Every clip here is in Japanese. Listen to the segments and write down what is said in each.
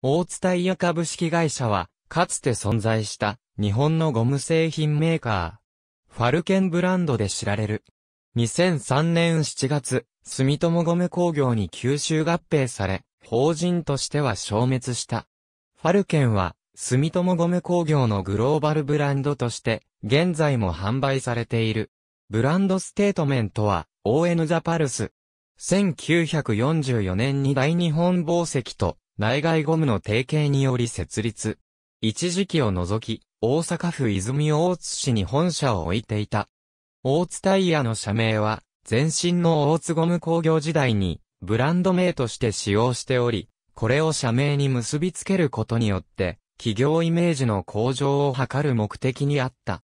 大津タイヤ株式会社は、かつて存在した日本のゴム製品メーカー。ファルケンブランドで知られる。2003年7月、住友ゴム工業に吸収合併され、法人としては消滅した。ファルケンは、住友ゴム工業のグローバルブランドとして、現在も販売されている。ブランドステートメントは、ON ザパルス。1944年に大日本宝石と内外ゴムの提携により設立。一時期を除き、大阪府泉大津市に本社を置いていた。大津タイヤの社名は、前身の大津ゴム工業時代に、ブランド名として使用しており、これを社名に結びつけることによって、企業イメージの向上を図る目的にあった。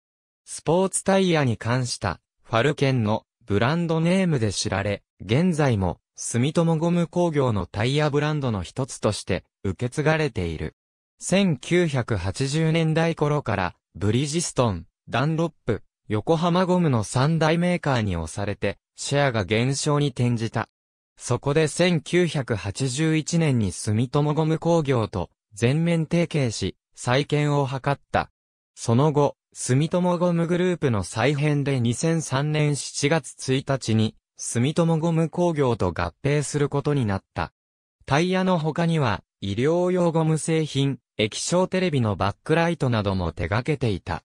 スポーツタイヤに関した、ファルケンのブランドネームで知られ、現在も住友ゴム工業のタイヤブランドの一つとして受け継がれている。1980年代頃からブリジストン、ダンロップ、横浜ゴムの三大メーカーに押されてシェアが減少に転じた。そこで1981年に住友ゴム工業と全面提携し再建を図った。その後、住友ゴムグループの再編で2003年7月1日に住友ゴム工業と合併することになった。タイヤの他には、医療用ゴム製品、液晶テレビのバックライトなども手掛けていた。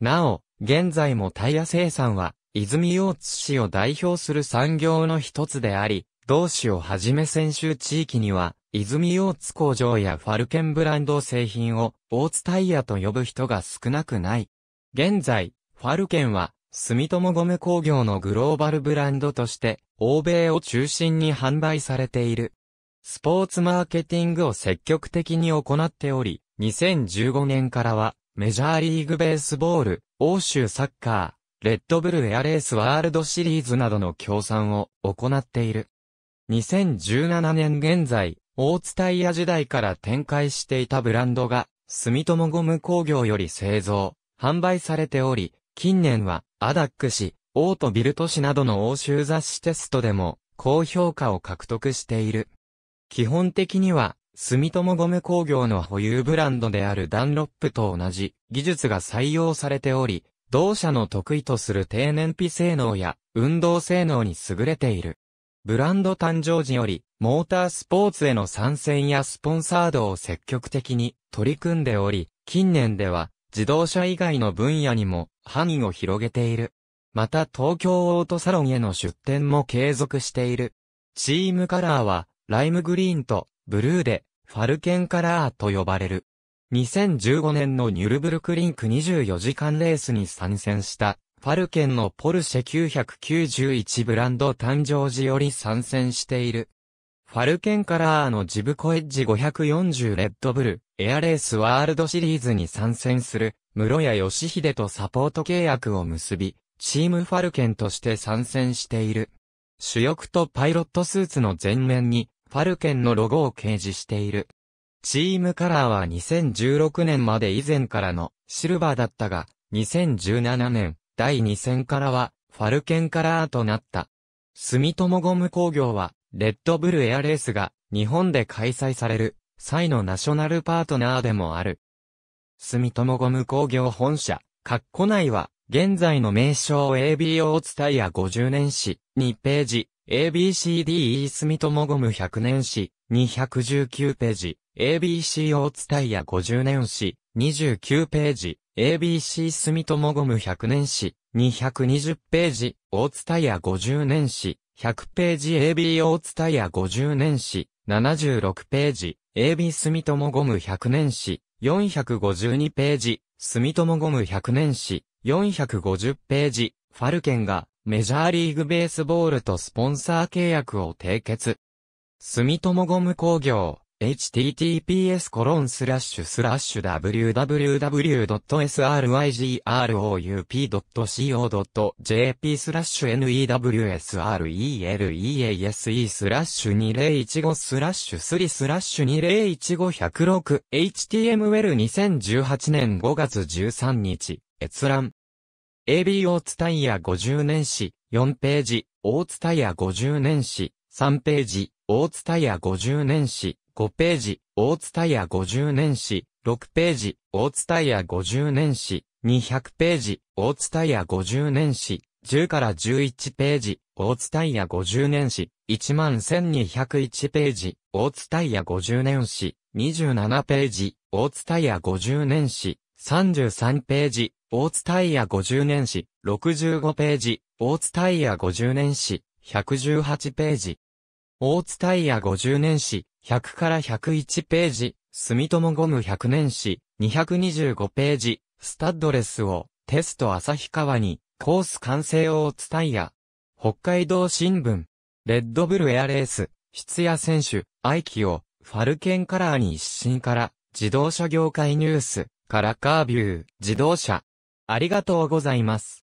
なお、現在もタイヤ生産は、泉大津市を代表する産業の一つであり、同市をはじめ先週地域には、泉大津工場やファルケンブランド製品を、大津タイヤと呼ぶ人が少なくない。現在、ファルケンは、住友ゴム工業のグローバルブランドとして、欧米を中心に販売されている。スポーツマーケティングを積極的に行っており、2015年からは、メジャーリーグベースボール、欧州サッカー、レッドブルエアレースワールドシリーズなどの協賛を行っている。2017年現在、大津タイヤ時代から展開していたブランドが、住友ゴム工業より製造、販売されており、近年はアダック氏、オートビルト氏などの欧州雑誌テストでも、高評価を獲得している。基本的には、住友ゴム工業の保有ブランドであるダンロップと同じ技術が採用されており、同社の得意とする低燃費性能や運動性能に優れている。ブランド誕生時より、モータースポーツへの参戦やスポンサードを積極的に取り組んでおり、近年では、自動車以外の分野にも範囲を広げている。また東京オートサロンへの出展も継続している。チームカラーは、ライムグリーンとブルーで、ファルケンカラーと呼ばれる。2015年のニュルブルクリンク24時間レースに参戦した、ファルケンのポルシェ991ブランド誕生時より参戦している。ファルケンカラーのジブコエッジ540レッドブル、エアレースワールドシリーズに参戦する、室谷義秀とサポート契約を結び、チームファルケンとして参戦している。主翼とパイロットスーツの前面に、ファルケンのロゴを掲示している。チームカラーは2016年まで以前からのシルバーだったが、2017年第2戦からはファルケンカラーとなった。住友ゴム工業はレッドブルエアレースが日本で開催される際のナショナルパートナーでもある。住友ゴム工業本社、カッコ内は、現在の名称 AB 大津タイヤ50年史、2ページ、ABCDE 住友ゴム100年史、219ページ、ABC 大津タイヤ50年史、29ページ、ABC 住友ゴム100年史、220ページ、大津タイヤ50年史、100ページ AB 大津タイヤ50年史、76ページ、AB 住友ゴム100年史、452ページ、住友ゴム100年史、450ページ、ファルケンがメジャーリーグベースボールとスポンサー契約を締結。住友ゴム工業、https コロンスラッシュスラッシュ www.srygroup.co.jp スラッシュ newsrelease スラッシュ2015スラッシュ3スラッシュ2015106 HTML2018 年5月13日閲覧 AB 大津タイヤ50年史4ページ大津タイヤ50年史3ページ大津タイヤ50年史5ページ、大津タイヤ50年史、6ページ、大津タイヤ50年史、200ページ、大津タイヤ50年史、10から11ページ、大津タイヤ50年史、11201ページ、大津タイヤ50年史、27ページ、大津タイヤ50年史、33ページ、大津タイヤ50年史、65ページ、大津タイヤ50年史、118ページ。大津タイヤ50年史、100から101ページ、住友ゴム100年史、225ページ、スタッドレスを、テスト日川に、コース完成を伝えや、北海道新聞、レッドブルエアレース、質屋選手、愛機を、ファルケンカラーに一新から、自動車業界ニュース、からカービュー、自動車。ありがとうございます。